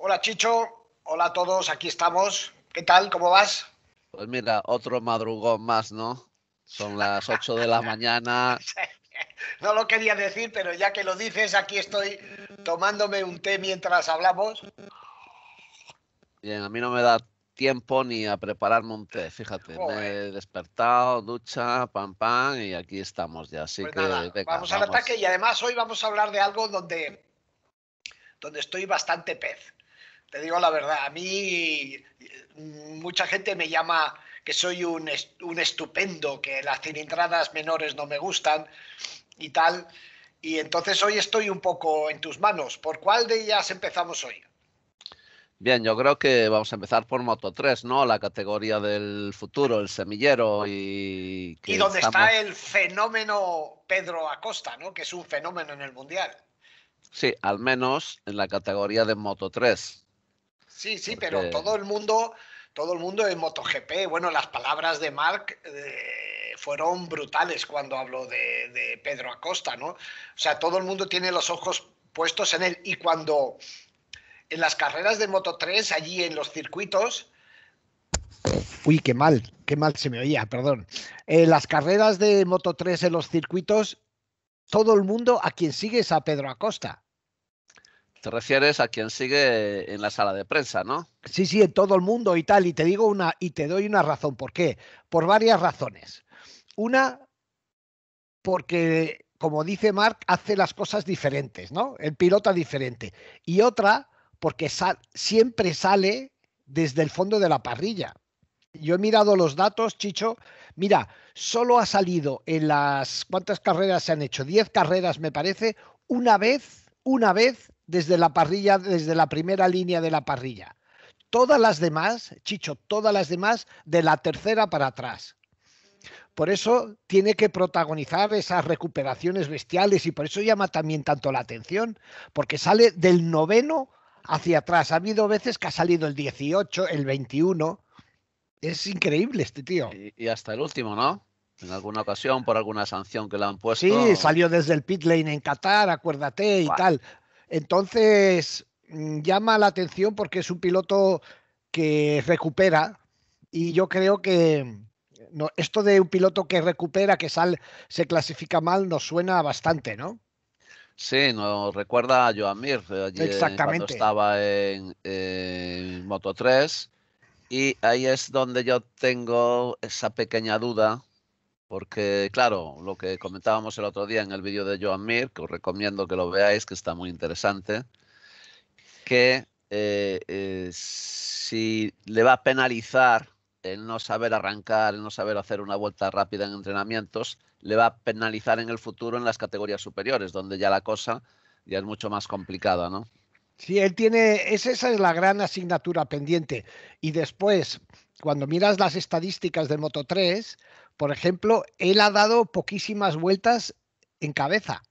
Hola Chicho, hola a todos, aquí estamos. ¿Qué tal? ¿Cómo vas? Pues mira, otro madrugón más, ¿no? Son las 8 de la mañana. no lo quería decir, pero ya que lo dices, aquí estoy tomándome un té mientras hablamos. Bien, a mí no me da tiempo ni a prepararme un té, fíjate. me he despertado, ducha, pam, pam, y aquí estamos ya. Así pues que vamos al ataque y además hoy vamos a hablar de algo donde, donde estoy bastante pez te digo la verdad, a mí mucha gente me llama que soy un, estupendo, que las cilindradas menores no me gustan y tal. Y entonces hoy estoy un poco en tus manos. ¿Por cuál de ellas empezamos hoy? Bien, yo creo que vamos a empezar por Moto 3, ¿no? La categoría del futuro, el semillero y... y donde está el fenómeno Pedro Acosta, ¿no? Que es un fenómeno en el Mundial. Sí, al menos en la categoría de Moto 3. Sí, sí, pero todo el mundo, todo el mundo en MotoGP, bueno, las palabras de Mark eh, fueron brutales cuando habló de, Pedro Acosta, ¿no? O sea, todo el mundo tiene los ojos puestos en él y cuando en las carreras de Moto 3, allí en los circuitos. Uy, qué mal, qué mal se me oía, perdón. En las carreras de Moto 3 en los circuitos, todo el mundo a quien sigue a Pedro Acosta. Te refieres a quien sigue en la sala de prensa, ¿no? Sí, sí, en todo el mundo y tal. Y te digo una, y te doy una razón. ¿Por qué? Por varias razones. Una, porque, como dice Mark, hace las cosas diferentes, ¿no? El pilota diferente. Y otra, porque siempre sale desde el fondo de la parrilla. Yo he mirado los datos, Chicho. Mira, solo ha salido en las. ¿Cuántas carreras se han hecho? Diez carreras, me parece. Una vez, una vez desde la parrilla, desde la primera línea de la parrilla. Todas las demás, Chicho, todas las demás de la tercera para atrás. Por eso tiene que protagonizar esas recuperaciones bestiales y por eso llama también tanto la atención, porque sale del noveno hacia atrás. Ha habido veces que ha salido el 18, el 21. Es increíble este tío. Y, hasta el último, ¿no? En alguna ocasión, por alguna sanción que le han puesto. Sí, salió desde el pit lane en Qatar, acuérdate, y tal. Entonces, mm, llama la atención porque es un piloto que recupera y yo creo que mm, esto de un piloto que recupera, que sal, se clasifica mal, nos suena bastante, ¿no? Sí, nos recuerda a Joan Mir, eh, eh, Exactamente. estaba en, en Moto 3. Y ahí es donde yo tengo esa pequeña duda porque, claro, lo que comentábamos el otro día en el vídeo de Joan Mir, que os recomiendo que lo veáis, que está muy interesante, que eh, eh, si le va a penalizar el no saber arrancar, el no saber hacer una vuelta rápida en entrenamientos, le va a penalizar en el futuro en las categorías superiores, donde ya la cosa ya es mucho más complicada, ¿no? Sí, él tiene, esa es la gran asignatura pendiente. Y después, cuando miras las estadísticas de Moto 3, por ejemplo, él ha dado poquísimas vueltas en cabeza.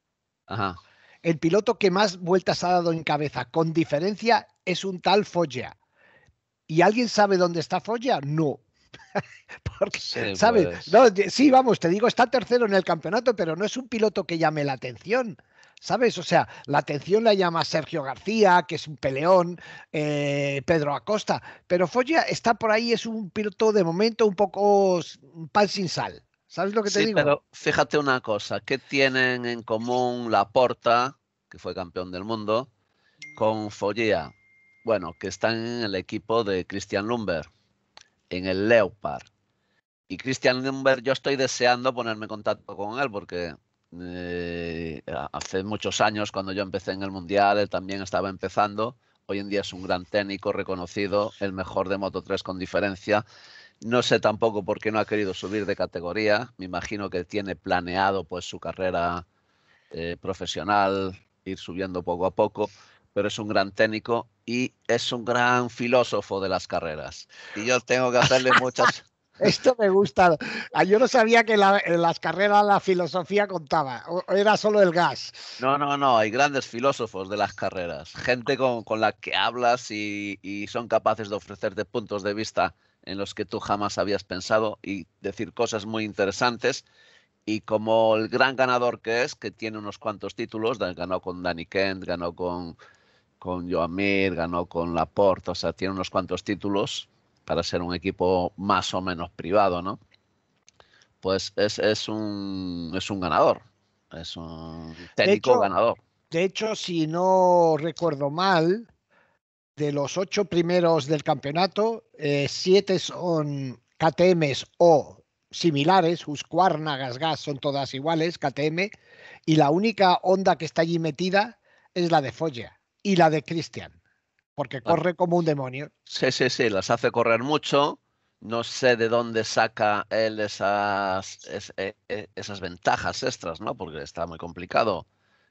El piloto que más vueltas ha dado en cabeza, con diferencia, es un tal Foggia. ¿Y alguien sabe dónde está Foggia? No. ¿sabes? Pues. No, sí, vamos, te digo, está tercero en el campeonato, pero no es un piloto que llame la atención. ¿sabes? O sea, la atención la llama Sergio García, que es un peleón, eh, Pedro Acosta, pero Foggia está por ahí, es un piloto de momento un poco pan sin sal. ¿Sabes lo que te sí, digo? Pero fíjate una cosa, ¿qué tienen en común Laporta, que fue campeón del mundo, con Follia? Bueno, que están en el equipo de Christian Lumber, en el Leopard. Y Christian Lumber, yo estoy deseando ponerme en contacto con él porque eh, hace muchos años, cuando yo empecé en el Mundial, él también estaba empezando. Hoy en día es un gran técnico reconocido, el mejor de Moto 3 con diferencia. No sé tampoco por qué no ha querido subir de categoría. Me imagino que tiene planeado pues su carrera eh, profesional, ir subiendo poco a poco, pero es un gran técnico y es un gran filósofo de las carreras. Y yo tengo que hacerle muchas, esto me gusta. Ah, yo no sabía que en eh, las carreras la filosofía contaba, era solo el gas. No, no, no, hay grandes filósofos de las carreras, gente con, la que hablas y, y, son capaces de ofrecerte puntos de vista en los que tú jamás habías pensado y decir cosas muy interesantes. Y como el gran ganador que es, que tiene unos cuantos títulos, ganó con Danny Kent, ganó con, con Joamir, ganó con Laporte, o sea, tiene unos cuantos títulos para ser un equipo más o menos privado, ¿no? Pues es, es, un, es un ganador, es un técnico ganador. De hecho, si no recuerdo mal, de los ocho primeros del campeonato, eh, siete son KTMs o similares, Husqvarna, Gas-Gas son todas iguales, KTM, y la única onda que está allí metida es la de Foggia y la de Cristian porque corre como un demonio. Sí, sí, sí, las hace correr mucho. No sé de dónde saca él esas, eh, eh, ventajas extras, ¿no? Porque está muy complicado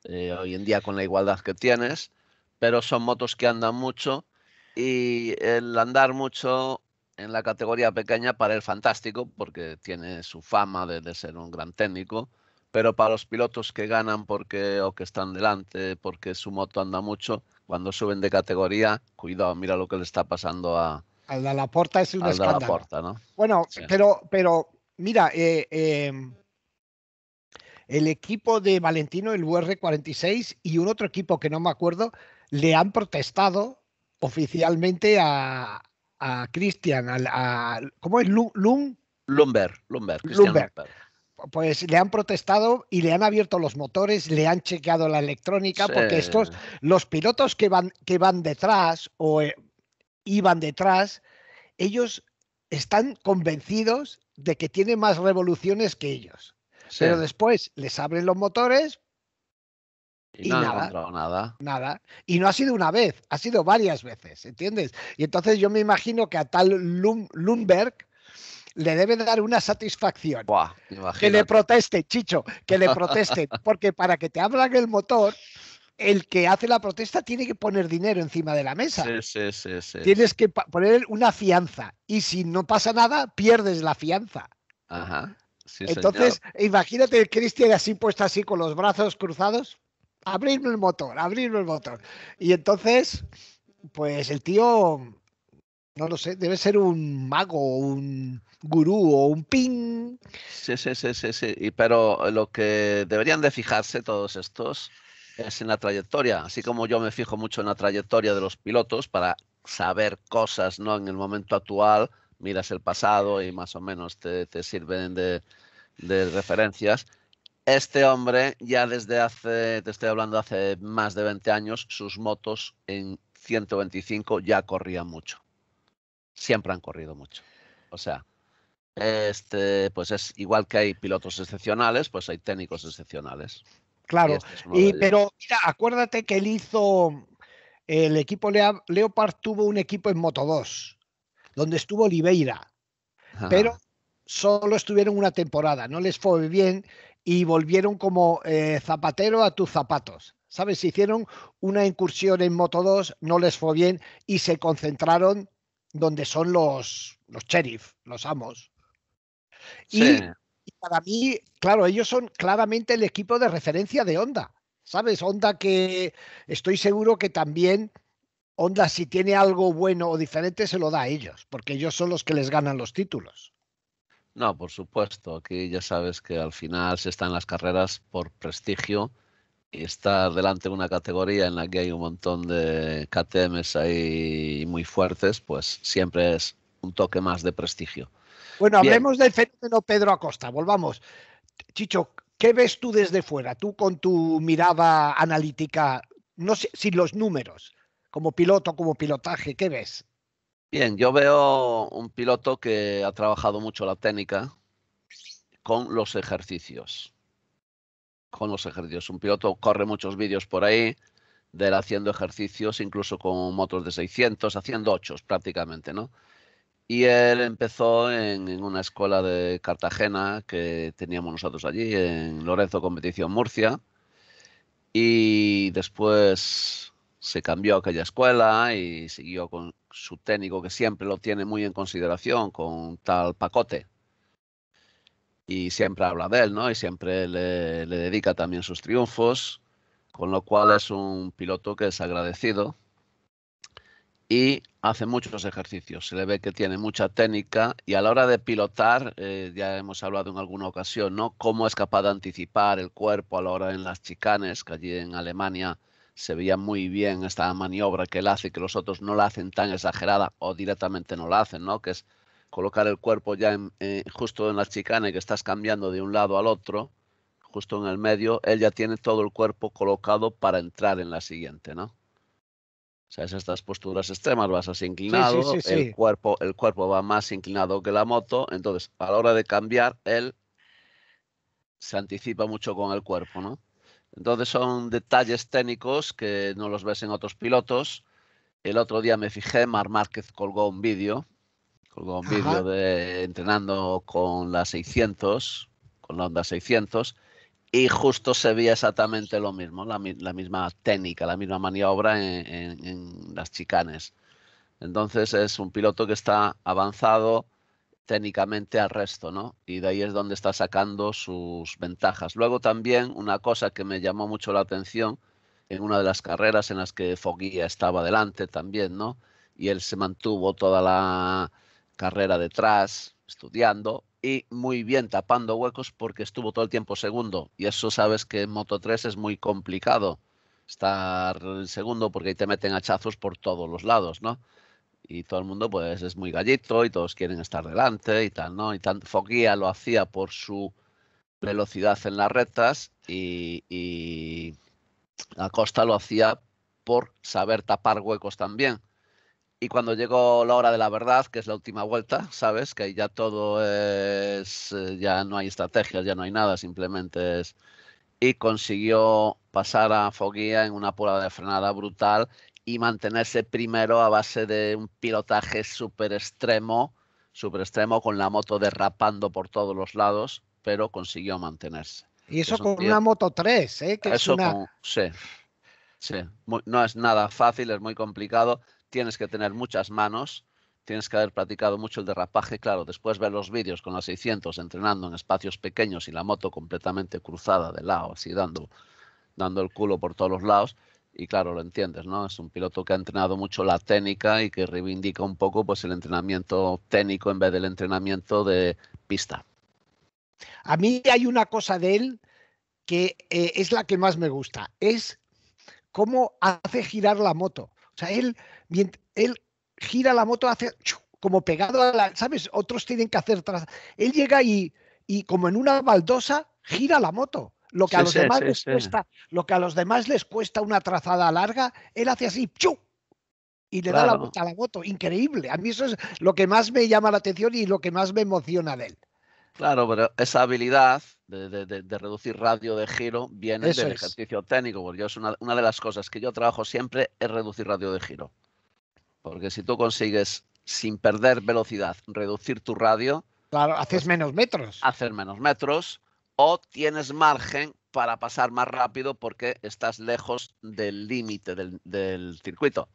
eh, hoy en día con la igualdad que tienes, pero son motos que andan mucho y el andar mucho en la categoría pequeña para él fantástico, porque tiene su fama de ser un gran técnico pero para los pilotos que ganan porque o que están delante, porque su moto anda mucho, cuando suben de categoría, cuidado, mira lo que le está pasando a al de la Porta es un al ¿no? Bueno, pero pero mira, eh, eh, el equipo de Valentino, el UR46 y un otro equipo que no me acuerdo, le han protestado oficialmente a, a Cristian, a, ¿cómo es? Lumber. Lumber, Lumber, Lumber pues le han protestado y le han abierto los motores, le han chequeado la electrónica, porque estos, los pilotos que van, que van detrás o eh, iban detrás, ellos están convencidos de que tiene más revoluciones que ellos. Pero después les abren los motores y, nada, nada. Nada. Y no ha sido una vez, ha sido varias veces, ¿entiendes? Y entonces yo me imagino que a tal Lundberg le debe dar una satisfacción. que le proteste, Chicho, que le proteste, porque para que te abran el motor, el que hace la protesta tiene que poner dinero encima de la mesa. Sí, sí, sí, Tienes que poner una fianza y si no pasa nada, pierdes la fianza. Ajá. Entonces, imagínate el Cristian así puesto así con los brazos cruzados. Abrirme el motor, abrirme el motor. Y entonces, pues el tío no lo sé, debe ser un mago, un gurú o un pin. Sí, sí, sí, sí, sí. Pero lo que deberían de fijarse todos estos es en la trayectoria, así como yo me fijo mucho en la trayectoria de los pilotos para saber cosas, ¿no? En el momento actual, miras el pasado y más o menos te, sirven de, de, referencias. Este hombre ya desde hace, te estoy hablando hace más de 20 años, sus motos en 125 ya corrían mucho siempre han corrido mucho. O sea, este, pues es igual que hay pilotos excepcionales, pues hay técnicos excepcionales. Claro, este pero acuérdate que él hizo, el equipo Leopard tuvo un equipo en Moto 2, donde estuvo Oliveira, pero solo estuvieron una temporada, no les fue bien y volvieron como eh, zapatero a tus zapatos. ¿Sabes? Hicieron una incursión en Moto 2, no les fue bien y se concentraron donde son los, los sheriff, los amos. Y, y, para mí, claro, ellos son claramente el equipo de referencia de Honda. ¿Sabes? Honda que estoy seguro que también Honda si tiene algo bueno o diferente se lo da a ellos, porque ellos son los que les ganan los títulos. No, por supuesto, aquí ya sabes que al final se están las carreras por prestigio y estar delante de una categoría en la que hay un montón de KTMs ahí muy fuertes, pues siempre es un toque más de prestigio. Bueno, hablemos del fenómeno Pedro Acosta, volvamos. Chicho, ¿qué ves tú desde fuera? Tú con tu mirada analítica, no sé, sin los números, como piloto, como pilotaje, ¿qué ves? Bien, yo veo un piloto que ha trabajado mucho la técnica con los ejercicios con los ejercicios. Un piloto corre muchos vídeos por ahí de él haciendo ejercicios, incluso con motos de 600, haciendo ochos prácticamente, ¿no? Y él empezó en, una escuela de Cartagena que teníamos nosotros allí, en Lorenzo Competición Murcia. Y después se cambió a aquella escuela y siguió con su técnico que siempre lo tiene muy en consideración, con tal Pacote y siempre habla de él, ¿no? Y siempre le, dedica también sus triunfos, con lo cual es un piloto que es agradecido y hace muchos ejercicios. Se le ve que tiene mucha técnica y a la hora de pilotar, eh, ya hemos hablado en alguna ocasión, ¿no? Cómo es capaz de anticipar el cuerpo a la hora en las chicanes, que allí en Alemania se veía muy bien esta maniobra que él hace, que los otros no la hacen tan exagerada o directamente no la hacen, ¿no? Que es colocar el cuerpo ya eh, justo en la chicana y que estás cambiando de un lado al otro, justo en el medio, él ya tiene todo el cuerpo colocado para entrar en la siguiente, ¿no? O sea, es estas posturas extremas, vas así inclinado, El, cuerpo, el cuerpo va más inclinado que la moto, entonces a la hora de cambiar, él se anticipa mucho con el cuerpo, ¿no? Entonces son detalles técnicos que no los ves en otros pilotos. El otro día me fijé, Mar Márquez colgó un vídeo de entrenando con la 600, con la Honda 600, y justo se veía exactamente lo mismo, la, misma técnica, la misma maniobra en, las chicanes. Entonces es un piloto que está avanzado técnicamente al resto, ¿no? Y de ahí es donde está sacando sus ventajas. Luego también una cosa que me llamó mucho la atención en una de las carreras en las que Foguía estaba delante también, ¿no? Y él se mantuvo toda la, carrera detrás, estudiando y muy bien tapando huecos porque estuvo todo el tiempo segundo. Y eso sabes que en Moto 3 es muy complicado estar segundo porque ahí te meten hachazos por todos los lados, ¿no? Y todo el mundo pues es muy gallito y todos quieren estar delante y tal, ¿no? Y tanto Foguía lo hacía por su velocidad en las rectas y, y Acosta lo hacía por saber tapar huecos también. Y cuando llegó la hora de la verdad, que es la última vuelta, sabes que ya todo es, eh, ya no hay estrategias, ya no hay nada, simplemente es... Y consiguió pasar a Foguía en una pura de frenada brutal y mantenerse primero a base de un pilotaje súper extremo, súper extremo, con la moto derrapando por todos los lados, pero consiguió mantenerse. Y eso con una moto 3, ¿eh? Que es una... sí. Sí, no es nada fácil, es muy complicado tienes que tener muchas manos, tienes que haber practicado mucho el derrapaje, claro, después ver los vídeos con las 600 entrenando en espacios pequeños y la moto completamente cruzada de lado, así dando, dando el culo por todos los lados, y claro, lo entiendes, ¿no? Es un piloto que ha entrenado mucho la técnica y que reivindica un poco pues el entrenamiento técnico en vez del entrenamiento de pista. A mí hay una cosa de él que eh, es la que más me gusta, es cómo hace girar la moto. O sea, él, él gira la moto hacia, como pegado a la, ¿sabes? Otros tienen que hacer tras. Él llega y, y como en una baldosa, gira la moto. Lo que, a los demás les cuesta, lo que a los demás les cuesta una trazada larga, él hace así, y le da la a la moto. Increíble. A mí eso es lo que más me llama la atención y lo que más me emociona de él. Claro, pero esa habilidad de, reducir radio de giro viene del ejercicio técnico, porque es una, de las cosas que yo trabajo siempre es reducir radio de giro. Porque si tú consigues, sin perder velocidad, reducir tu radio... Claro, haces pues menos metros. Haces menos metros o tienes margen para pasar más rápido porque estás lejos del límite del, del circuito.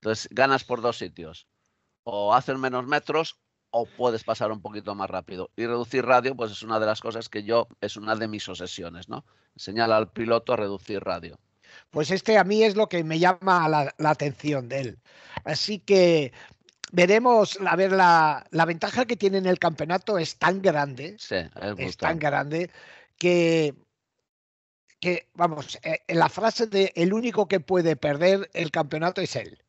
Entonces, ganas por dos sitios. O haces menos metros o puedes pasar un poquito más rápido. Y reducir radio, pues es una de las cosas que yo, es una de mis obsesiones, ¿no? Señala al piloto a reducir radio. Pues este a mí es lo que me llama la, atención de él. Así que veremos, a ver, la, ventaja que tiene en el campeonato es tan grande, es tan grande, que, vamos, en eh, la frase de el único que puede perder el campeonato es él.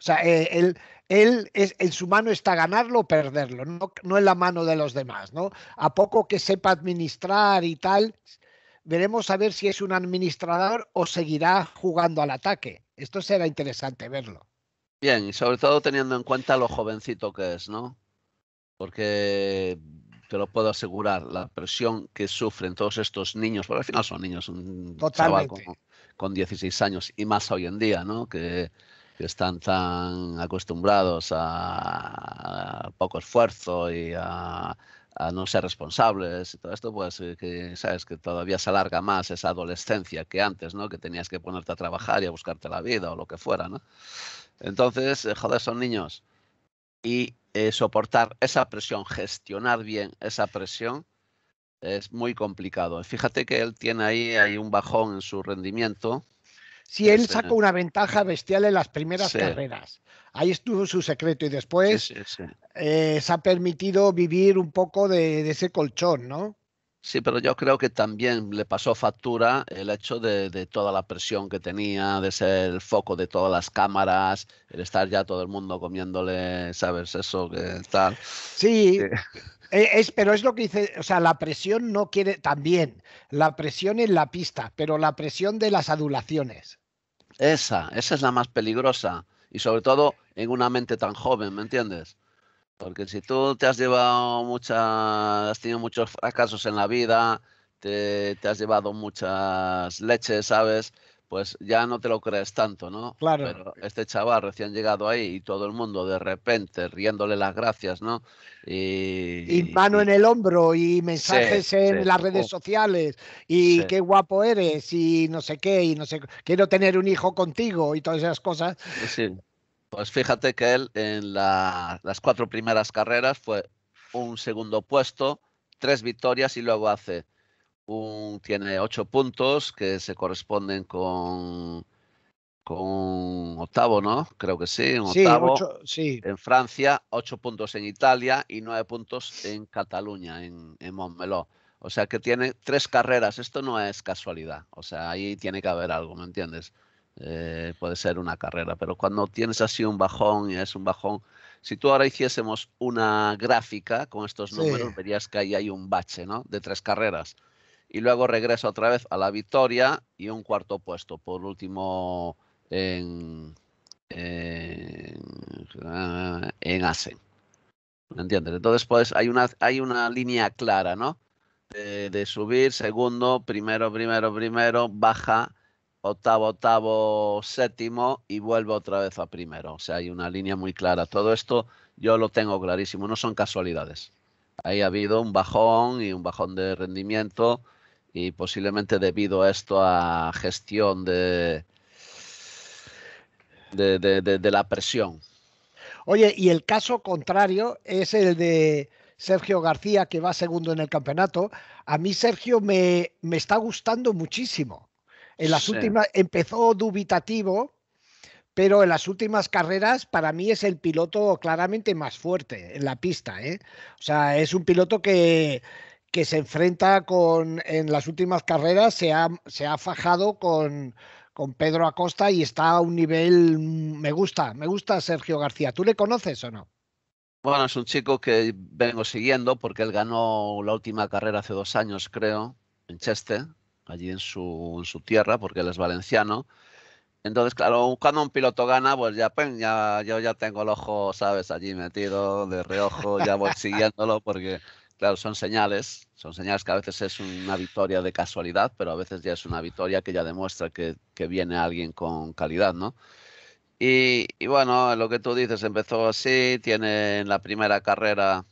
O sea, eh, él, es, en su mano está ganarlo o perderlo, no, en la mano de los demás, ¿no? A poco que sepa administrar y tal, veremos a ver si es un administrador o seguirá jugando al ataque. Esto será interesante verlo. Bien, y sobre todo teniendo en cuenta lo jovencito que es, ¿no? Porque te lo puedo asegurar, la presión que sufren todos estos niños, porque al final son niños, un con, con, 16 años y más hoy en día, ¿no? Que que están tan acostumbrados a, poco esfuerzo y a, no ser responsables y todo esto, pues eh, que sabes que todavía se alarga más esa adolescencia que antes, ¿no? Que tenías que ponerte a trabajar y a buscarte la vida o lo que fuera, Entonces, eh, joder, son niños. Y eh, soportar esa presión, gestionar bien esa presión, es muy complicado. Fíjate que él tiene ahí, hay un bajón en su rendimiento si él sacó una ventaja bestial en las primeras carreras. Ahí estuvo su secreto y después eh, se ha permitido vivir un poco de, ese colchón, ¿no? Sí, pero yo creo que también le pasó factura el hecho de, toda la presión que tenía, de ser el foco de todas las cámaras, el estar ya todo el mundo comiéndole, ¿sabes? Eso, que tal. Sí. Eh, es, pero es lo que dice, o sea, la presión no quiere también, la presión en la pista, pero la presión de las adulaciones. Esa, esa es la más peligrosa. Y sobre todo en una mente tan joven, ¿me entiendes? Porque si tú te has llevado muchas, has tenido muchos fracasos en la vida, te, te has llevado muchas leches, ¿sabes? pues ya no te lo crees tanto, ¿no? Claro. Pero este chaval recién llegado ahí y todo el mundo de repente riéndole las gracias, ¿no? Y, mano en el hombro y mensajes en las redes sociales y qué guapo eres y no sé qué y no sé, quiero tener un hijo contigo y todas esas cosas. Pues fíjate que él en las cuatro primeras carreras fue un segundo puesto, tres victorias y luego hace tiene ocho puntos que se corresponden con, con octavo, ¿no? Creo que sí, un octavo. Sí, En Francia, ocho puntos en Italia y nueve puntos en Cataluña, en, en Montmeló. O sea que tiene tres carreras. Esto no es casualidad. O sea, ahí tiene que haber algo, ¿me entiendes? Eh, puede ser una carrera, pero cuando tienes así un bajón y es un bajón, si tú ahora hiciésemos una gráfica con estos números, verías que ahí hay un bache, ¿no? De tres carreras y luego regreso otra vez a la victoria y un cuarto puesto. Por último, en, en, Asen. ¿Me entiendes? Entonces, pues hay una, hay una línea clara, ¿no? De, de subir, segundo, primero, primero, primero, baja, octavo, octavo, séptimo y vuelve otra vez a primero. O sea, hay una línea muy clara. Todo esto yo lo tengo clarísimo, no son casualidades. Ahí ha habido un bajón y un bajón de rendimiento y posiblemente debido a esto a gestión de, de, la presión. Oye, y el caso contrario es el de Sergio García, que va segundo en el campeonato. A mí Sergio me, está gustando muchísimo. En las últimas empezó dubitativo, pero en las últimas carreras para mí es el piloto claramente más fuerte en la pista. ¿eh? O sea, es un piloto que que se enfrenta con, en las últimas carreras, se ha, se ha fajado con, con Pedro Acosta y está a un nivel, mm, me gusta, me gusta Sergio García. ¿Tú le conoces o no? Bueno, es un chico que vengo siguiendo porque él ganó la última carrera hace dos años, creo, en Cheste, allí en su, su tierra, porque él es valenciano. Entonces, claro, cuando un piloto gana, pues ya, ya, yo ya tengo el ojo, ¿sabes? Allí metido de reojo, ya voy siguiéndolo porque Claro, son señales, son señales que a veces es una victoria de casualidad, pero a veces ya es una victoria que ya demuestra que, viene alguien con calidad, ¿no? Y, bueno, lo que tú dices, empezó así, tiene en la primera carrera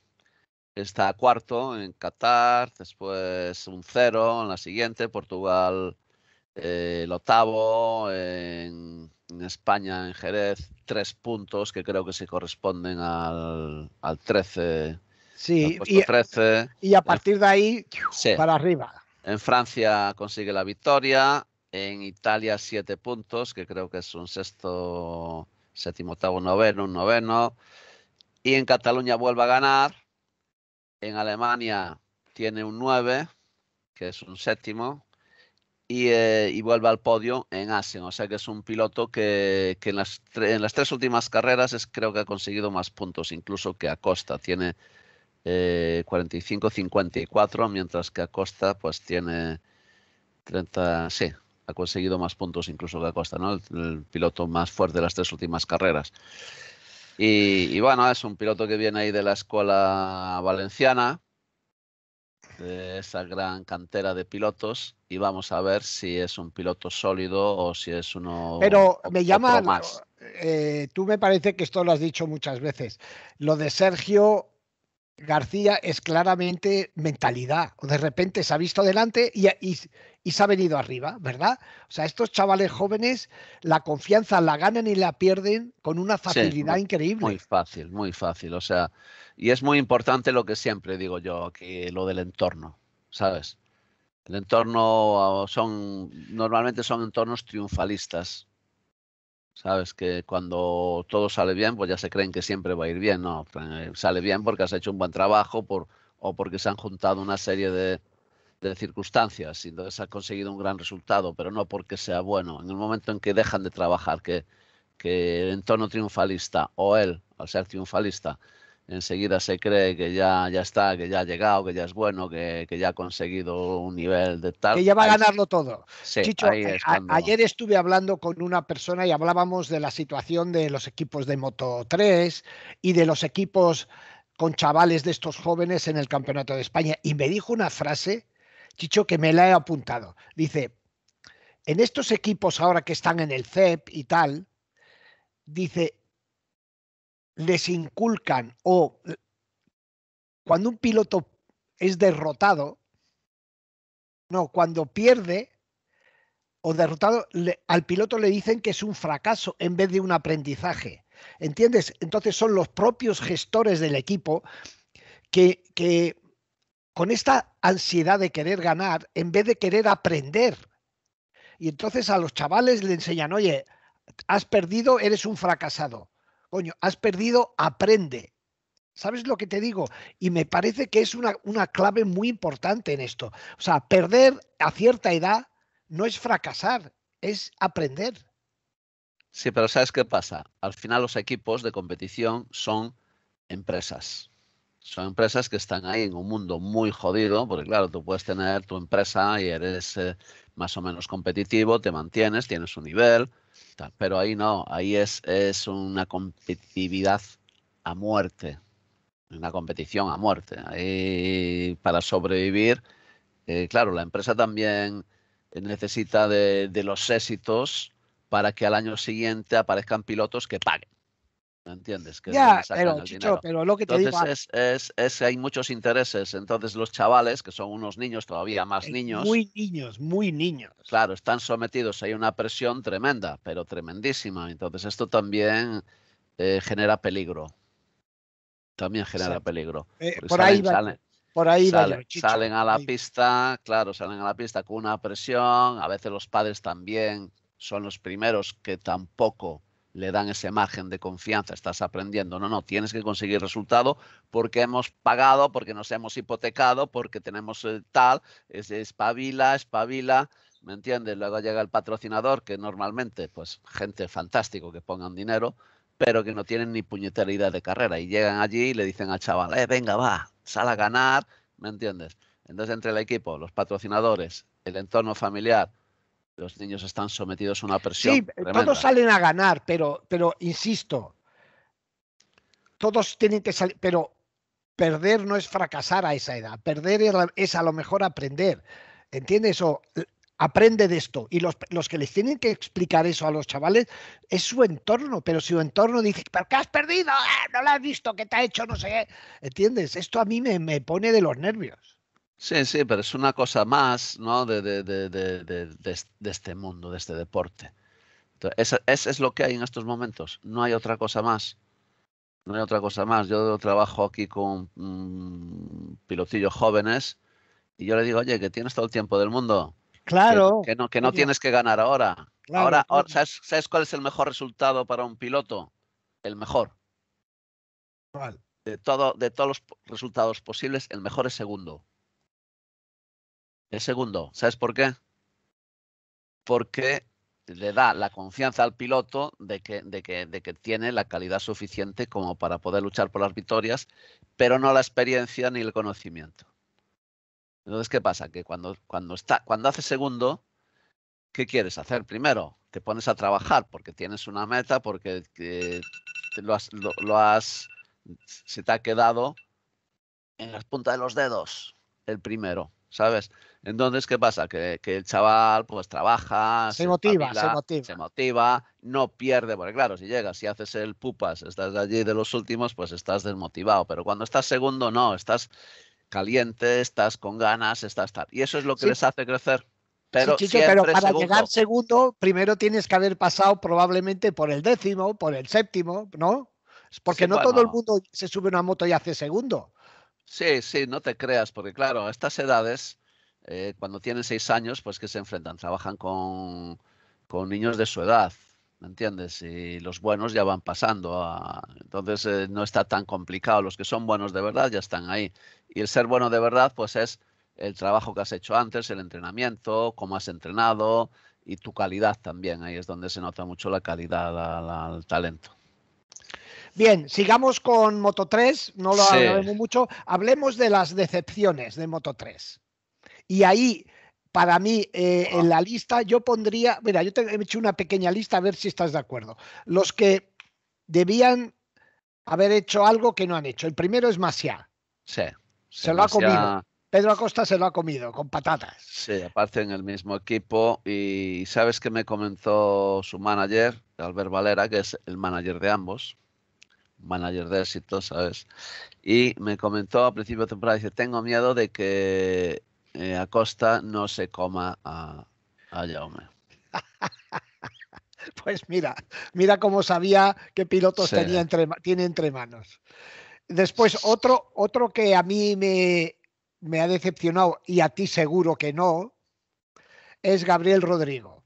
está cuarto en Qatar, después un cero en la siguiente, Portugal eh, el octavo, en, España, en Jerez, tres puntos que creo que se corresponden al, al 13 Sí, pues y, y, a partir de ahí para arriba. En Francia consigue la victoria, en Italia siete puntos, que creo que es un sexto, séptimo, octavo, noveno, un noveno. Y en Cataluña vuelve a ganar. En Alemania tiene un 9, que es un séptimo. Y, eh, vuelve al podio en Asia. O sea que es un piloto que, que en, las en las tres últimas carreras es, creo que ha conseguido más puntos incluso que Acosta. Tiene 45-54, eh, mientras que Acosta pues tiene 30, sí, ha conseguido más puntos incluso que Acosta, ¿no? El, piloto más fuerte de las tres últimas carreras. Y, bueno, es un piloto que viene ahí de la escuela valenciana, de esa gran cantera de pilotos, y vamos a ver si es un piloto sólido o si es uno. Pero me llama. Más. Eh, tú me parece que esto lo has dicho muchas veces. Lo de Sergio García es claramente mentalidad. De repente se ha visto delante y, y, se ha venido arriba, ¿verdad? O sea, estos chavales jóvenes la confianza la ganan y la pierden con una facilidad increíble. Muy fácil, muy fácil. O sea, y es muy importante lo que siempre digo yo que lo del entorno, ¿sabes? El entorno ah, son, normalmente son entornos triunfalistas, ¿Sabes? Que cuando todo sale bien, pues ya se creen que siempre va a ir bien. No, pues, eh, sale bien porque has hecho un buen trabajo o porque se han juntado una serie de, circunstancias y entonces has conseguido un gran resultado, pero no porque sea bueno. En el momento en que dejan de trabajar, que, que el entorno triunfalista o él, al ser triunfalista, enseguida se cree que ya, ya está, que ya ha llegado, que ya es bueno, que, ya ha conseguido un nivel de tal. Que ya va a ganarlo todo. Sí, eh, ayer estuve hablando con una persona y hablábamos de la situación de los equipos de Moto 3 y de los equipos con chavales de estos jóvenes en el Campeonato de España. Y me dijo una frase, Chicho, que me la he apuntado. Dice, en estos equipos ahora que están en el CEP y tal, dice, les inculcan o eh, cuando un piloto es derrotado, no, cuando pierde o derrotado, al piloto le dicen que es un fracaso en vez de un aprendizaje. ¿Entiendes? Entonces son los propios gestores del equipo que con esta ansiedad de querer ganar, en vez de querer aprender. Y entonces a los chavales le enseñan, oye, has perdido, eres un fracasado. Coño, has perdido, aprende. ¿Sabes lo que te digo? Y me parece que es una, clave muy importante en esto. O sea, perder a cierta edad no es fracasar, es aprender. Sí, pero ¿sabes qué pasa? Al final los equipos de competición son empresas. Son empresas que están ahí en un mundo muy jodido, porque claro, tú puedes tener tu empresa y eres eh, más o menos competitivo, te mantienes, tienes un nivel, pero ahí no, ahí es, es una competitividad a muerte, una competición a muerte. Ahí para sobrevivir, eh, claro, la empresa también necesita de los éxitos para que al año siguiente aparezcan pilotos que paguen. ¿Me entiendes? Que ya, pero, Chicho, pero lo que te digo. Ah es, es, hay muchos intereses. Entonces, los chavales, que son unos niños, todavía más eh, niños. Muy niños, muy niños. Claro, están sometidos. Hay una presión tremenda, pero tremendísima. Entonces, esto también eh, genera peligro. También genera peligro. Eh, por, ahí va, salen, por, ahí salen, a la pista, claro, salen a la pista con una presión. A veces los padres también son los primeros que tampoco le dan ese margen de confianza, estás aprendiendo. No, no, tienes que conseguir resultado porque hemos pagado, porque nos hemos hipotecado, porque tenemos eh, tal, es espabila, espabila. ¿Me entiendes? Luego llega el patrocinador, que normalmente, pues, gente fantástico que pongan dinero, pero que no tienen ni puñetera idea de carrera. Y llegan allí y le dicen al chaval, eh, venga, va, sal a ganar, ¿me entiendes? Entonces, entre el equipo, los patrocinadores, el entorno familiar, los niños están sometidos a una presión. Sí, eh, todos salen a ganar, pero, pero insisto, todos tienen que salir, pero perder no es fracasar a esa edad, perder es a lo mejor aprender, ¿entiendes? O eh, aprende de esto. Y los, que les tienen que explicar eso a los chavales es su entorno, pero si su entorno dice, ¿pero qué has perdido? Ah, no lo has visto, ¿qué te ha hecho? No sé, ¿entiendes? Esto a mí me pone de los nervios. Sí, sí, pero es una cosa más ¿no? de, de, de, de este mundo, de este deporte. eso es lo que hay en estos momentos. No hay otra cosa más. No hay otra cosa más. Yo trabajo aquí con mm, pilotillos jóvenes y yo le digo, oye, que tienes todo el tiempo del mundo. Claro. Que, no, que no tienes que ganar ahora. ahora, ¿sabes, cuál es el mejor resultado para un piloto? El mejor. ¿Cuál? De, todo, de todos los resultados posibles, el mejor es segundo. El segundo, ¿sabes por qué? Porque le da la confianza al piloto de que, de, que, de que, tiene la calidad suficiente como para poder luchar por las victorias, pero no la experiencia ni el conocimiento. Entonces, ¿qué pasa? Que cuando, cuando, está, cuando hace segundo, ¿qué quieres hacer primero? Te pones a trabajar porque tienes una meta, porque eh, lo, has, se te ha quedado en la puntas de los dedos el primero, ¿sabes? Entonces, ¿qué pasa? Que, el chaval pues trabaja, se, motiva, se motiva, se motiva, no pierde, porque claro, si llegas, si haces el pupas, estás allí de los últimos, pues estás desmotivado, pero cuando estás segundo no, estás caliente, estás con ganas, estás tal. Y eso es lo que les hace crecer. Pero, para llegar segundo, primero tienes que haber pasado probablemente por el décimo, por el séptimo, ¿no? Porque no todo el mundo se sube a una moto y hace segundo. Sí, sí, no te creas, porque claro, a estas edades eh, cuando tienen seis años, pues que se enfrentan, trabajan con, niños de su edad, ¿me entiendes? Y los buenos ya van pasando, entonces eh, no está tan complicado, los que son buenos de verdad ya están ahí. Y el ser bueno de verdad, pues es el trabajo que has hecho antes, el entrenamiento, cómo has entrenado y tu calidad también, ahí es donde se nota mucho la calidad, al talento. Bien, sigamos con Moto 3, no lo mucho. Hablemos de las decepciones de Moto 3. Y ahí, para mí, eh, en la lista, yo pondría, mira, yo te he hecho una pequeña lista a ver si estás de acuerdo. Los que debían haber hecho algo que no han hecho. El primero es Masia. Sí. Se lo ha comido. Pedro Acosta se lo ha comido con patatas. Sí, aparte en el mismo equipo. Y sabes que me comentó su manager, Albert Valera, que es el manager de ambos, manager de éxito, ¿sabes? Y me comentó a principio de temporada, dice, tengo miedo de que eh, Acosta no se coma a, Jaume. pues mira, mira cómo sabía qué pilotos tenía entre, tiene entre manos. Después, otro, otro que a mí me, me ha decepcionado, y a ti seguro que no, es Gabriel Rodrigo.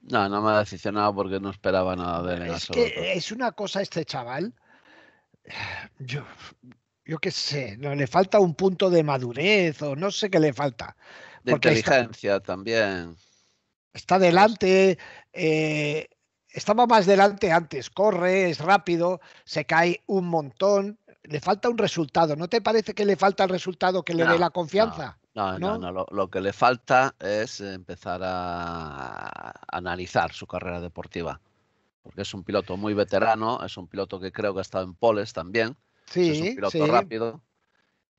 No, no me ha decepcionado porque no esperaba nada de él. Es que es una cosa este chaval. Yo, yo qué sé, le falta un punto de madurez o no sé qué le falta. De inteligencia también. Está pues delante, eh, estaba más delante antes, corre, es rápido, se cae un montón, le falta un resultado. ¿No te parece que le falta el resultado que le dé la confianza? No, no, no, lo, que le falta es empezar a analizar su carrera deportiva. Porque es un piloto muy veterano, es un piloto que creo que ha estado en poles también. Sí, es piloto rápido.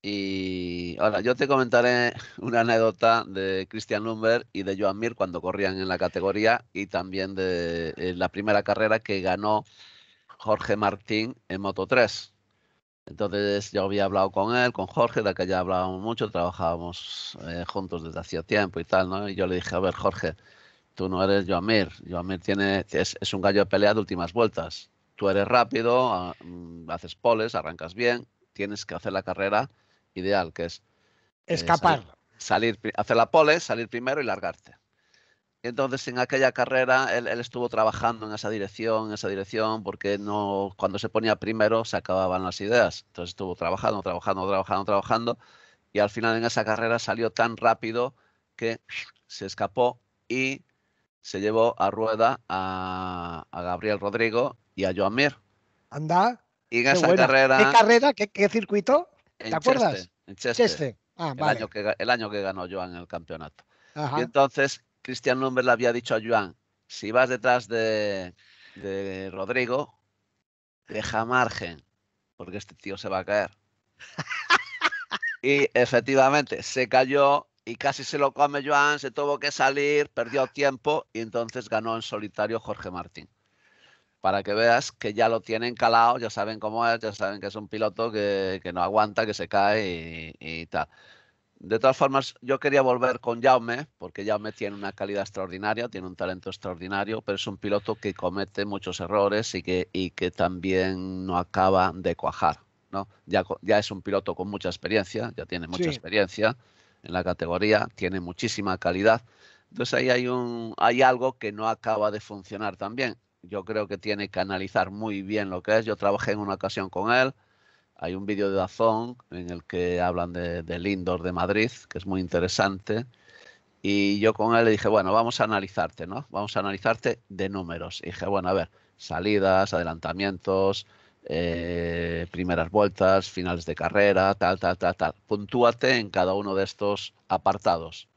Y ahora yo te comentaré una anécdota de Christian Lumber y de Joan Mir cuando corrían en la categoría y también de la primera carrera que ganó Jorge Martín en Moto 3. Entonces yo había hablado con él, con Jorge, de que ya hablábamos mucho, trabajábamos eh, juntos desde hacía tiempo y tal, ¿no? Y yo le dije, a ver, Jorge, tú no eres Joamir. Joamir tiene, es un gallo de pelea de últimas vueltas tú eres rápido, ah, mm, haces poles, arrancas bien, tienes que hacer la carrera ideal, que es... Eh, Escapar. salir, hacer la pole, salir primero y largarte. Entonces, en aquella carrera, él, estuvo trabajando en esa dirección, en esa dirección, porque no, cuando se ponía primero se acababan las ideas. Entonces estuvo trabajando, trabajando, trabajando, trabajando. Y al final en esa carrera salió tan rápido que se escapó y se llevó a rueda a, Gabriel Rodrigo y a Joan Mir. Anda. Y en esa carrera. ¿Qué carrera? ¿Qué, circuito? ¿Te acuerdas? en Cheste. Ah, el, año que, ganó Joan el campeonato. Y entonces Cristian Lumber le había dicho a Joan, si vas detrás de, de Rodrigo, deja margen, porque este tío se va a caer. y efectivamente se cayó y casi se lo come Joan, se tuvo que salir, perdió tiempo y entonces ganó en solitario Jorge Martín. Para que veas que ya lo tienen calado, ya saben cómo es, ya saben que es un piloto que, no aguanta, que se cae y, tal. De todas formas, yo quería volver con Jaume, porque Jaume tiene una calidad extraordinaria, tiene un talento extraordinario, pero es un piloto que comete muchos errores y que, y que también no acaba de cuajar. ¿no? Ya, ya es un piloto con mucha experiencia, ya tiene mucha experiencia en la categoría, tiene muchísima calidad. Entonces ahí hay, algo que no acaba de funcionar también. Yo creo que tiene que analizar muy bien lo que es. Yo trabajé en una ocasión con él. Hay un vídeo de Dazón en el que hablan del de Lindor de Madrid, que es muy interesante. Y yo con él le dije, bueno, vamos a analizarte, ¿no? Vamos a analizarte de números. Y dije, bueno, a ver, salidas, adelantamientos, eh, primeras vueltas, finales de carrera, tal, tal, tal, tal. Puntúate en cada uno de estos apartados.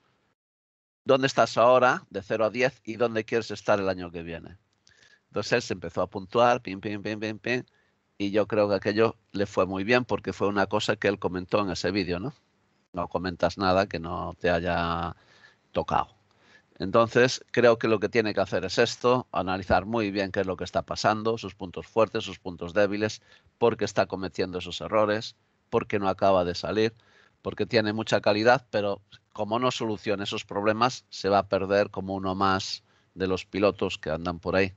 ¿Dónde estás ahora de 0 a 10 y dónde quieres estar el año que viene? Entonces él se empezó a puntuar, pim, pim, pim, pim, pim, y yo creo que aquello le fue muy bien porque fue una cosa que él comentó en ese vídeo, ¿no? No comentas nada que no te haya tocado. Entonces, creo que lo que tiene que hacer es esto, analizar muy bien qué es lo que está pasando, sus puntos fuertes, sus puntos débiles, por qué está cometiendo esos errores, por qué no acaba de salir, porque tiene mucha calidad, pero como no soluciona esos problemas, se va a perder como uno más de los pilotos que andan por ahí.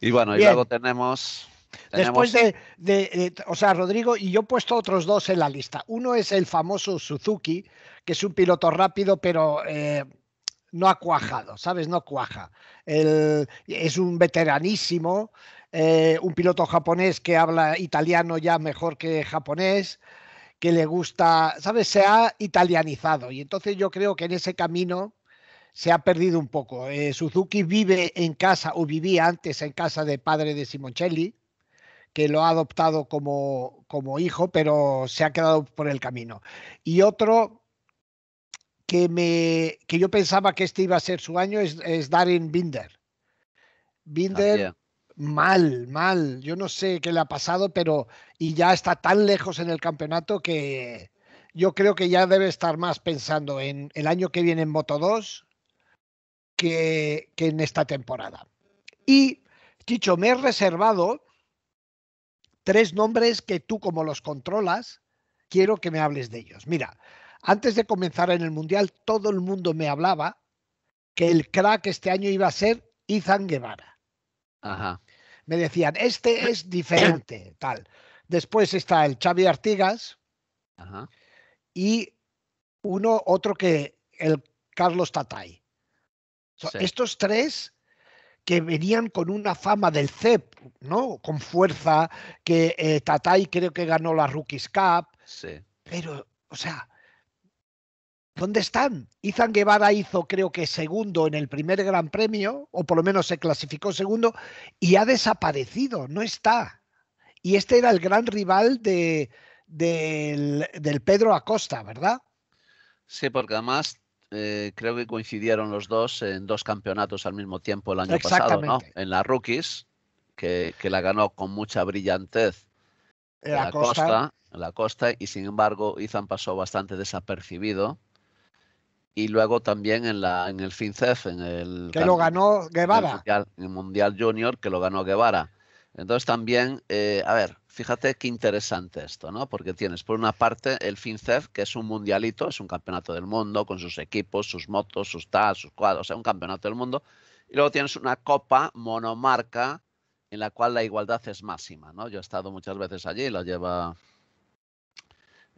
Y bueno, y luego tenemos... Después de, o sea, Rodrigo, y yo he puesto otros dos en la lista. Uno es el famoso Suzuki, que es un piloto rápido, pero eh, no ha cuajado, ¿sabes? No cuaja. El, es un veteranísimo, eh, un piloto japonés que habla italiano ya mejor que japonés, que le gusta, ¿sabes? Se ha italianizado y entonces yo creo que en ese camino se ha perdido un poco. Eh, Suzuki vive en casa o vivía antes en casa de padre de Simoncelli, que lo ha adoptado como, como hijo, pero se ha quedado por el camino. Y otro que, me, que yo pensaba que este iba a ser su año es, es Darren Binder. Binder, mal, mal. Yo no sé qué le ha pasado, pero. Y ya está tan lejos en el campeonato que yo creo que ya debe estar más pensando en el año que viene en Moto 2 que, que en esta temporada. Y, Chicho, me he reservado tres nombres que tú, como los controlas, quiero que me hables de ellos. Mira, antes de comenzar en el Mundial, todo el mundo me hablaba que el crack este año iba a ser Izan Guevara. Me decían, este es diferente, tal. Después está el Xavi Artigas y uno, otro que el Carlos Tatay. Estos tres que venían con una fama del CEP, ¿no? Con fuerza, que eh, Tatay creo que ganó la Rookies Cup. Pero, o sea, ¿Dónde están? Izan Guevara hizo creo que segundo en el primer Gran Premio, o por lo menos se clasificó segundo, y ha desaparecido, no está. Y este era el gran rival de, del, Pedro Acosta, ¿verdad? Sí, porque además eh, creo que coincidieron los dos en dos campeonatos al mismo tiempo el año pasado, ¿no? En la Rookies, que, la ganó con mucha brillantez la, Acosta y sin embargo Izan pasó bastante desapercibido y luego también en, la, en el FinCEF, en el... Que lo ganó Guevara. el, mundial, Junior, que lo ganó Guevara. Entonces también, eh, a ver, fíjate qué interesante esto, ¿no? Porque tienes por una parte el FinCEF, que es un mundialito, es un campeonato del mundo con sus equipos, sus motos, sus tas, sus cuadros, es sea, un campeonato del mundo. Y luego tienes una copa monomarca en la cual la igualdad es máxima, ¿no? Yo he estado muchas veces allí, la lleva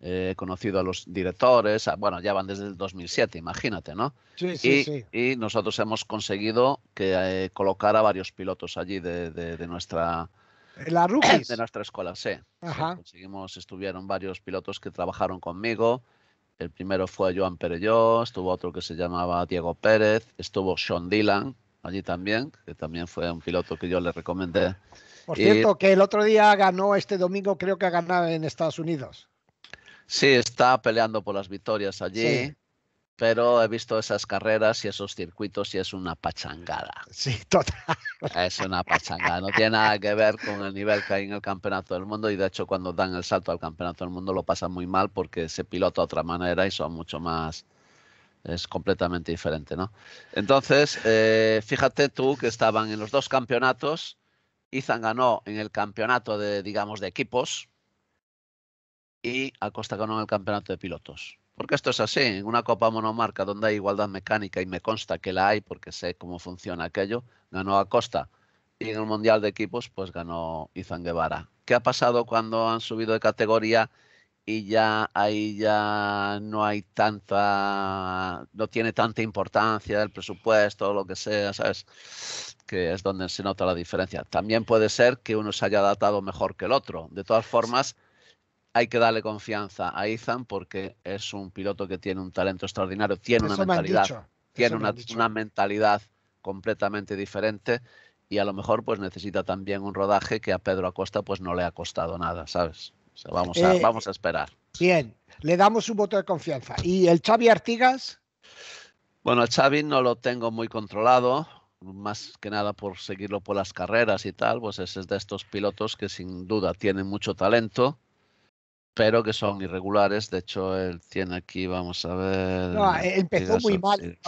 eh, he conocido a los directores, bueno, ya van desde el 2007, imagínate, ¿no? Sí, sí, y, sí. y nosotros hemos conseguido que eh, colocara varios pilotos allí de, de, nuestra... La De nuestra escuela, sí. estuvieron varios pilotos que trabajaron conmigo. El primero fue Joan Perelló, estuvo otro que se llamaba Diego Pérez, estuvo Sean Dylan allí también, que también fue un piloto que yo le recomendé. Por cierto, que el otro día ganó, este domingo creo que ha ganado en Estados Unidos. Sí, está peleando por las victorias allí. Pero he visto esas carreras y esos circuitos y es una pachangada. Sí, total. Es una pachangada. No tiene nada que ver con el nivel que hay en el Campeonato del Mundo y de hecho cuando dan el salto al Campeonato del Mundo lo pasan muy mal porque se pilota de otra manera y son mucho más... Es completamente diferente, ¿no? Entonces, eh, fíjate tú que estaban en los dos campeonatos. Izan ganó en el campeonato de, digamos, de equipos, y Acosta ganó el campeonato de pilotos. Porque esto es así, en una Copa Monomarca donde hay igualdad mecánica y me consta que la hay porque sé cómo funciona aquello, ganó Acosta. Y en el Mundial de Equipos, pues ganó Izan Guevara. ¿Qué ha pasado cuando han subido de categoría y ya ahí ya no hay tanta, no tiene tanta importancia el presupuesto o lo que sea, ¿sabes? Que es donde se nota la diferencia. También puede ser que uno se haya adaptado mejor que el otro. De todas formas, hay que darle confianza a Ethan porque es un piloto que tiene un talento extraordinario, tiene una mentalidad, tiene una, mentalidad completamente diferente y a lo mejor pues necesita también un rodaje que a Pedro Acosta pues no le ha costado nada, ¿sabes? vamos, a, eh, vamos a esperar. Bien, le damos un voto de confianza. ¿Y el Xavi Artigas? Bueno, el Xavi no lo tengo muy controlado, más que nada por seguirlo por las carreras y tal, pues es de estos pilotos que sin duda tienen mucho talento, pero que son irregulares. De hecho, él tiene aquí, vamos a ver. No, eh, empezó muy mal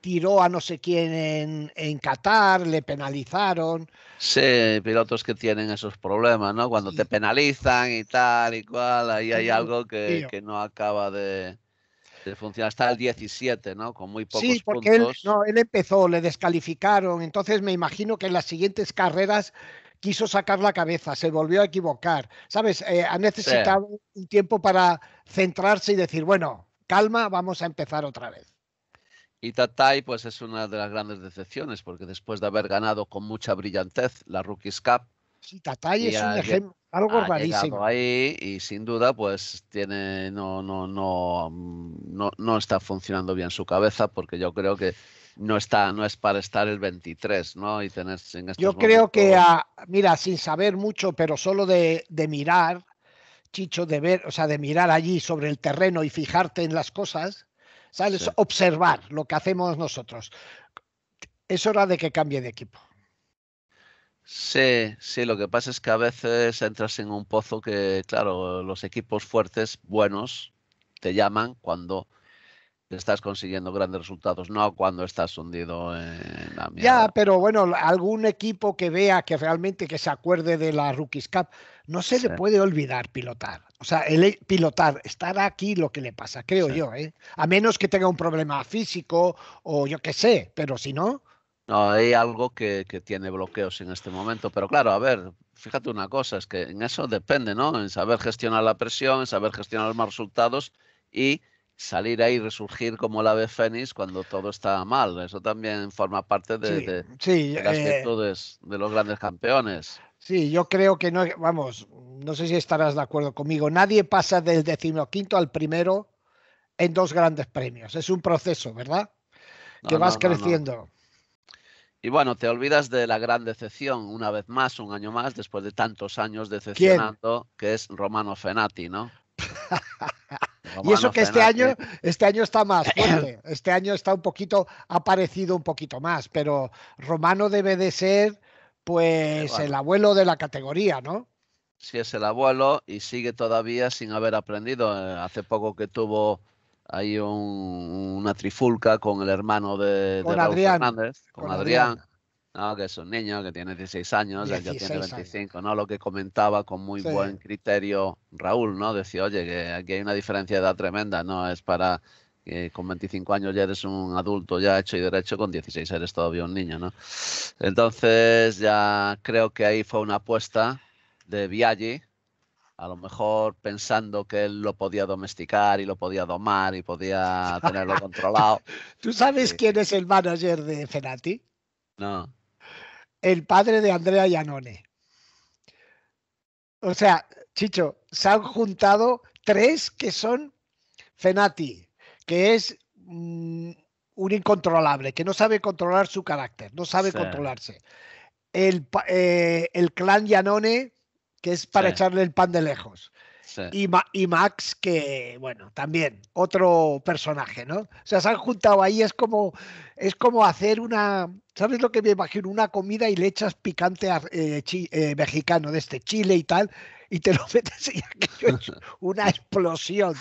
Tiró a no sé quién en, en, Qatar, le penalizaron. Sí, pilotos que tienen esos problemas, ¿no? Cuando te penalizan y tal y cual, ahí hay algo que, que no acaba de, de funcionar. Hasta el 17, ¿no? Con muy pocos puntos. Sí, porque no, él empezó, le descalificaron. Entonces me imagino que en las siguientes carreras quiso sacar la cabeza, se volvió a equivocar, ¿sabes? Eh, ha necesitado un tiempo para centrarse y decir, bueno, calma, vamos a empezar otra vez. Y Tatay pues es una de las grandes decepciones porque después de haber ganado con mucha brillantez la Rookies Cup. Sí, es un ejemplo, algo rarísimo. ahí y sin duda pues tiene no no no no no está funcionando bien su cabeza porque yo creo que no está, no es para estar el 23, ¿no? Y tener Yo creo que, mira, sin saber mucho, pero solo de, mirar, Chicho, de ver, o sea, de mirar allí sobre el terreno y fijarte en las cosas, ¿sabes? Observar lo que hacemos nosotros. Es hora de que cambie de equipo. Sí, sí, lo que pasa es que a veces entras en un pozo que, claro, los equipos fuertes, buenos, te llaman cuando estás consiguiendo grandes resultados, no cuando estás hundido en la mierda. Ya, pero bueno, algún equipo que vea que realmente que se acuerde de la Rookies Cup, no se le puede olvidar pilotar. O sea, el e, pilotar, estar aquí lo que le pasa, creo yo, ¿eh? A menos que tenga un problema físico o yo qué sé, pero si no... No, hay algo que, que tiene bloqueos en este momento, pero claro, a ver, fíjate una cosa, es que en eso depende, ¿no? En saber gestionar la presión, en saber gestionar los resultados y salir ahí y resurgir como el ave fénix cuando todo está mal. Eso también forma parte de, las eh, virtudes de los grandes campeones. Sí, yo creo que no, vamos, no sé si estarás de acuerdo conmigo. Nadie pasa del decimoquinto al primero en dos grandes premios. Es un proceso, ¿verdad? que vas creciendo. Y bueno, te olvidas de la gran decepción, una vez más, un año más, después de tantos años decepcionando, que es Romano Fenati, ¿no? y eso que este año, este año está más fuerte. Este año está un poquito, ha parecido un poquito más, pero Romano debe de ser, pues, el abuelo de la categoría, ¿no? Sí, es el abuelo y sigue todavía sin haber aprendido. Eh, hace poco que tuvo ahí una trifulca con el hermano de, Fernández, con, Adrián no, que es un niño que tiene 16 años, ya tiene 25, ¿no? Lo que comentaba con muy buen criterio Raúl, ¿no? Decía, oye, que aquí hay una diferencia de edad tremenda, ¿no? Es para que con 25 años ya eres un adulto ya hecho y derecho, con 16 eres todavía un niño, ¿no? Entonces ya creo que ahí fue una apuesta de Viaggi, a lo mejor pensando que él lo podía domesticar y lo podía domar y podía tenerlo controlado. ¿Tú sabes quién es el manager de Fenati? No el padre de Andrea Yanone. O sea, Chicho, se han juntado tres que son Fenati, que es mm, un incontrolable, que no sabe controlar su carácter, no sabe controlarse. El, eh, clan Yanone, que es para echarle el pan de lejos. Y, Max, que bueno, también otro personaje, ¿no? O sea, se han juntado ahí, es como, es como hacer una, ¿sabes lo que me imagino? Una comida y le echas picante eh, eh, mexicano de este chile y tal, y te lo metes y aquello es una explosión.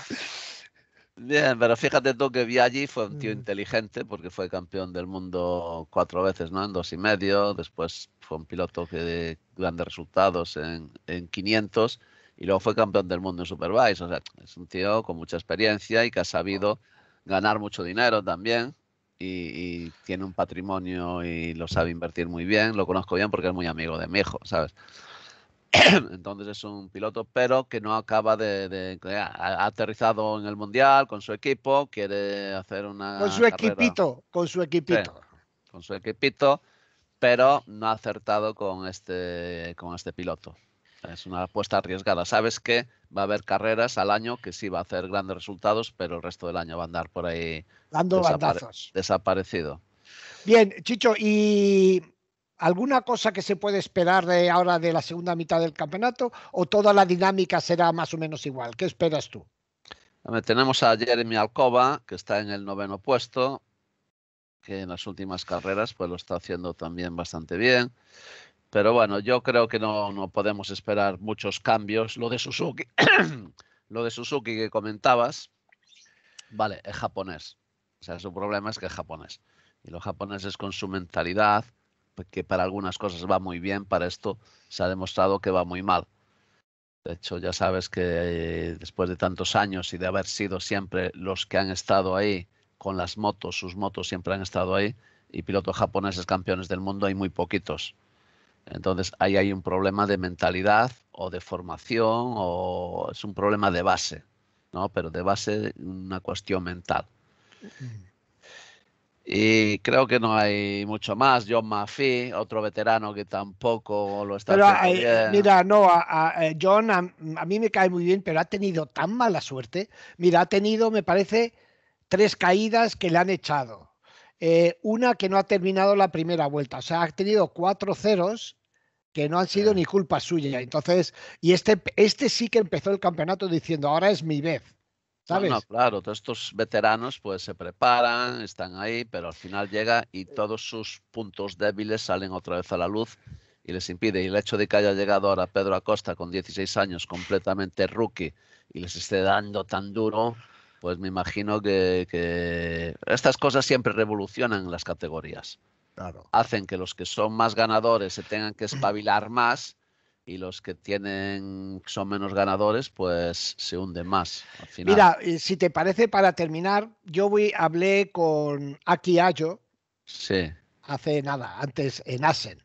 Bien, pero fíjate tú que vi allí fue un tío mm. inteligente porque fue campeón del mundo cuatro veces, ¿no? En dos y medio, después fue un piloto que de grandes resultados en, en 500 y luego fue campeón del mundo en Superbikes. O sea, es un tío con mucha experiencia y que ha sabido ganar mucho dinero también. Y, tiene un patrimonio y lo sabe invertir muy bien. Lo conozco bien porque es muy amigo de mi hijo, ¿sabes? Entonces es un piloto, pero que no acaba de, ha aterrizado en el mundial con su equipo, quiere hacer una con su equipito, con su equipito, con su equipito, pero no ha acertado con este con este piloto. Es una apuesta arriesgada. Sabes que va a haber carreras al año que sí va a hacer grandes resultados, pero el resto del año va a andar por ahí dando desaparecido. Bien, Chicho, ¿y alguna cosa que se puede esperar de ahora de la segunda mitad del campeonato o toda la dinámica será más o menos igual? ¿Qué esperas tú? Tenemos a Jeremy Alcoba, que está en el noveno puesto, que en las últimas carreras pues lo está haciendo también bastante bien. Pero bueno, yo creo que no, podemos esperar muchos cambios. Lo de Suzuki, lo de Suzuki que comentabas, vale, es japonés. O sea, su problema es que es japonés. Y los japoneses con su mentalidad, pues, que para algunas cosas va muy bien, para esto se ha demostrado que va muy mal. De hecho, ya sabes que eh, después de tantos años y de haber sido siempre los que han estado ahí con las motos, sus motos siempre han estado ahí, y pilotos japoneses campeones del mundo hay muy poquitos. Entonces ahí hay un problema de mentalidad o de formación o es un problema de base, ¿no? Pero de base una cuestión mental. Mm. Y creo que no hay mucho más. John Maffey, otro veterano que tampoco lo está haciendo Mira, no, eh, John a, mí me cae muy bien, pero ha tenido tan mala suerte. Mira, ha tenido, me parece, tres caídas que le han echado. Eh, una que no ha terminado la primera vuelta. O sea, ha tenido cuatro ceros que no han sido ni culpa suya. Entonces, y este, este sí que empezó el campeonato diciendo, ahora es mi vez. ¿Sabes? claro, todos estos veteranos pues se preparan, están ahí, pero al final llega y eh. todos sus puntos débiles salen otra vez a la luz y les impide. Y el hecho de que haya llegado ahora Pedro Acosta con 16 años, completamente rookie, y les esté dando tan duro, pues me imagino que, estas cosas siempre revolucionan las categorías. Claro. Hacen que los que son más ganadores se tengan que espabilar más y los que tienen son menos ganadores, pues se hunden más. Mira, si te parece, para terminar, yo voy, hablé con Aki Ayo sí. hace nada, antes en Asen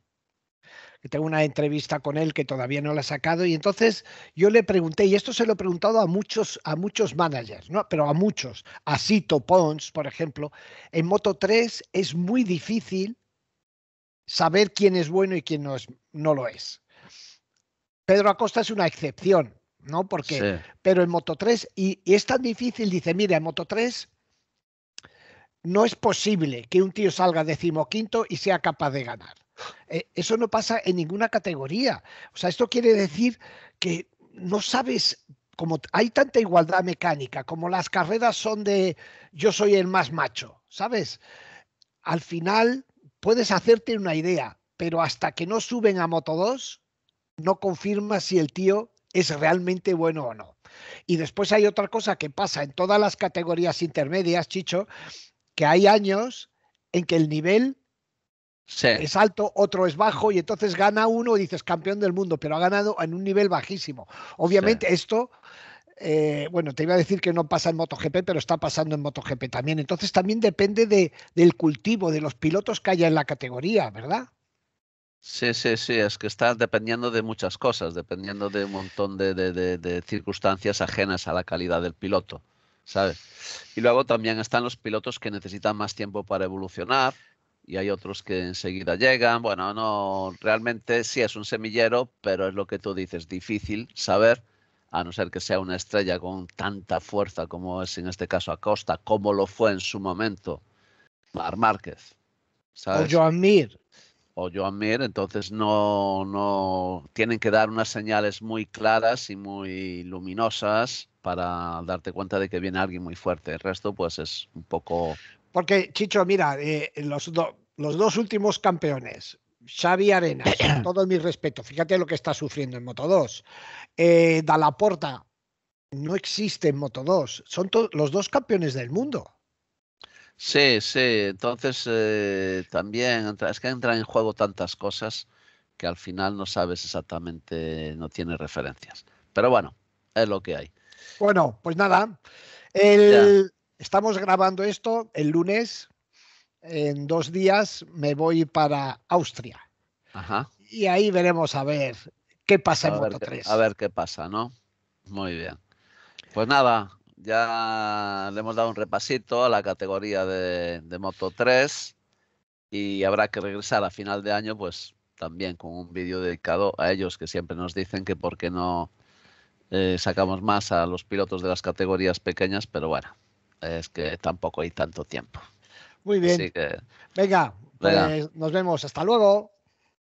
tengo una entrevista con él que todavía no la ha sacado. Y entonces yo le pregunté, y esto se lo he preguntado a muchos, a muchos managers, ¿no? pero a muchos, a Sito Pons, por ejemplo, en Moto 3 es muy difícil saber quién es bueno y quién no, es, no lo es. Pedro Acosta es una excepción, ¿no? Porque, pero en Moto 3, y, y, es tan difícil, dice, mira, en Moto 3 no es posible que un tío salga decimoquinto y sea capaz de ganar. Eh, eso no pasa en ninguna categoría. O sea, esto quiere decir que no sabes como hay tanta igualdad mecánica, como las carreras son de yo soy el más macho, ¿sabes? Al final puedes hacerte una idea, pero hasta que no suben a Moto 2, no confirmas si el tío es realmente bueno o no. Y después hay otra cosa que pasa en todas las categorías intermedias, Chicho, que hay años en que el nivel es alto, otro es bajo, y entonces gana uno y dices campeón del mundo, pero ha ganado en un nivel bajísimo. Obviamente esto, eh, bueno, te iba a decir que no pasa en MotoGP, pero está pasando en MotoGP también. Entonces también depende del cultivo, de los pilotos que haya en la categoría, ¿verdad? Sí, sí, sí, es que está dependiendo de muchas cosas, dependiendo de un montón de, de circunstancias ajenas a la calidad del piloto, ¿sabes? Y luego también están los pilotos que necesitan más tiempo para evolucionar, y hay otros que enseguida llegan. Bueno, no, realmente sí es un semillero, pero es lo que tú dices, difícil saber, a no ser que sea una estrella con tanta fuerza como es en este caso Acosta, como lo fue en su momento Mar Márquez. O Joan Mir. O Joan Mir, entonces no, no tienen que dar unas señales muy claras y muy luminosas para darte cuenta de que viene alguien muy fuerte. El resto, pues es un poco porque, Chicho, mira, eh, los, los dos últimos campeones, Xavi Arenas, todo mi respeto, fíjate lo que está sufriendo en Moto 2. Eh, Dalaporta no existe en Moto 2, son los dos campeones del mundo. Sí, sí, entonces eh, también es que entran en juego tantas cosas que al final no sabes exactamente, no tienes referencias. Pero bueno, es lo que hay. Bueno, pues nada, el, Estamos grabando esto el lunes. En dos días me voy para Austria. Y ahí veremos a ver qué pasa en Moto 3. A ver qué pasa, ¿no? Muy bien. Pues nada, ya le hemos dado un repasito a la categoría de, Moto 3 y habrá que regresar a final de año, pues también con un vídeo dedicado a ellos que siempre nos dicen que por qué no eh, sacamos más a los pilotos de las categorías pequeñas, pero bueno, es que tampoco hay tanto tiempo. Muy bien. venga, venga. Pues, nos vemos. Hasta luego.